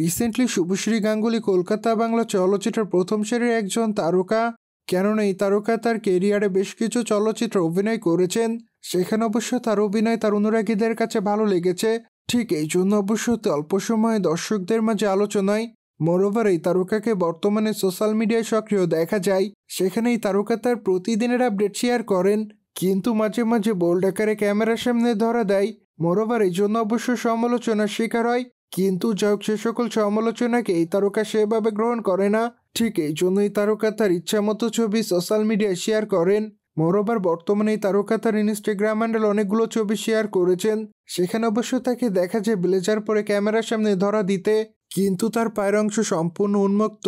recently Subhashree Ganguly Kolkata Bangla চলচ্চিত্রের প্রথম শ্রেণীর একজন তারকা কেননা এই তারকা তার কেরিয়ারে বেশ কিছু চলচ্চিত্র অভিনয় করেছেন সেখানে অবশ্য তার অভিনয় তার অনুরাগীদের কাছে ভালো লেগেছে ঠিক এই জন্য অবশ্য অল্প সময়ে দর্শকদের মাঝে আলোচনায় মরোভার এই তারকাকে বর্তমানে সোশ্যাল মিডিয়ায় সক্রিয় দেখা যায় সেখানে এই তারকা তার প্রতিদিনের আপডেট শেয়ার করেন কিন্তু মাঝে মাঝে বোল্ড আকারে ক্যামেরার সামনে ধরা দেয় মরোভার এই জন্য অবশ্য সমালোচনার শিকার হয় কিন্তু যাই সে সকল সমালোচনাকে এই তারকা সেভাবে গ্রহণ করে না ঠিক এই জন্যই তারকা তার ইচ্ছামতো ছবি সোশ্যাল মিডিয়ায় শেয়ার করেন মোরোবার বর্তমানে এই তারকা তার ইনস্টাগ্রাম হ্যান্ডেল অনেকগুলো ছবি শেয়ার করেছেন সেখানে অবশ্য তাকে দেখা যায় ব্লেজার পরে ক্যামেরার সামনে ধরা দিতে কিন্তু তার পায়ের অংশ সম্পূর্ণ উন্মুক্ত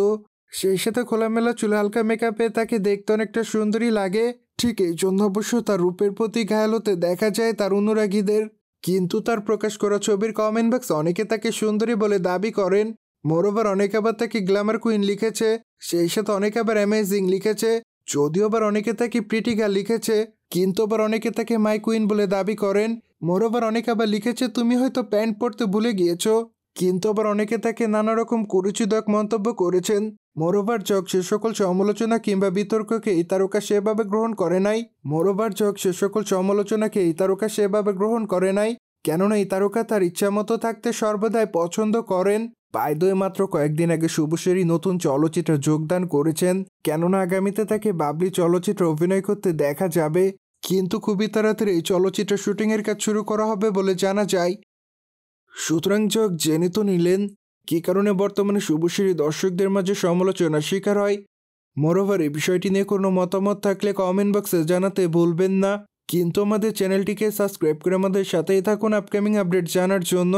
সেই সাথে খোলামেলা চুল হালকা মেকআপে তাকে দেখতে অনেকটা সুন্দরী লাগে ঠিক এই জন্য অবশ্য তার রূপের প্রতি ঘায়াল হতে দেখা যায় তার অনুরাগীদের কিন্তু তার প্রকাশ করা ছবির কমেন্ট বক্স অনেকে তাকে সুন্দরী বলে দাবি করেন মোরোভার অনেকে আবার তাকে গ্ল্যামার কুইন লিখেছে সেই সাথে অনেকে আবার অ্যামেজিং লিখেছে যদিও আবার অনেকে তাকে প্রিটিকা লিখেছে কিন্তু আবার অনেকে তাকে মাই কুইন বলে দাবি করেন মোরোভার অনেকে আবার লিখেছে তুমি হয়তো প্যান্ট পরতে ভুলে গিয়েছো কিন্তু আবার অনেকে তাকে নানা রকম কুরুচিদায়ক মন্তব্য করেছেন মোরোভার জগ সে সকল সমালোচনা কিংবা বিতর্ককে এই তারকা সেভাবে গ্রহণ করে নাই মোরোভার জগ সে সকল সমালোচনাকে এই তারকা সেভাবে গ্রহণ করে নাই কেননা এই তারকা তার ইচ্ছামতো থাকতে সর্বদাই পছন্দ করেন পায়দয় মাত্র কয়েকদিন আগে শুভশ্রী নতুন চলচ্চিত্রে যোগদান করেছেন কেননা আগামীতে তাকে বাবলি চলচ্চিত্রে অভিনয় করতে দেখা যাবে কিন্তু খুবই তাড়াতাড়ি এই চলচ্চিত্র শুটিংয়ের কাজ শুরু করা হবে বলে জানা যায় সুতরাং শুতরাংচক জেনে তো নিলেন কী কারণে বর্তমানে শুভশ্রী দর্শকদের মাঝে সমালোচনার শিকার হয় মোরোভার এই বিষয়টি নিয়ে কোনো মতামত থাকলে কমেন্ট বক্সে জানাতে ভুলবেন না কিন্তু আমাদের চ্যানেলটিকে সাবস্ক্রাইব করে আমাদের সাথেই থাকুন আপকামিং আপডেট জানার জন্য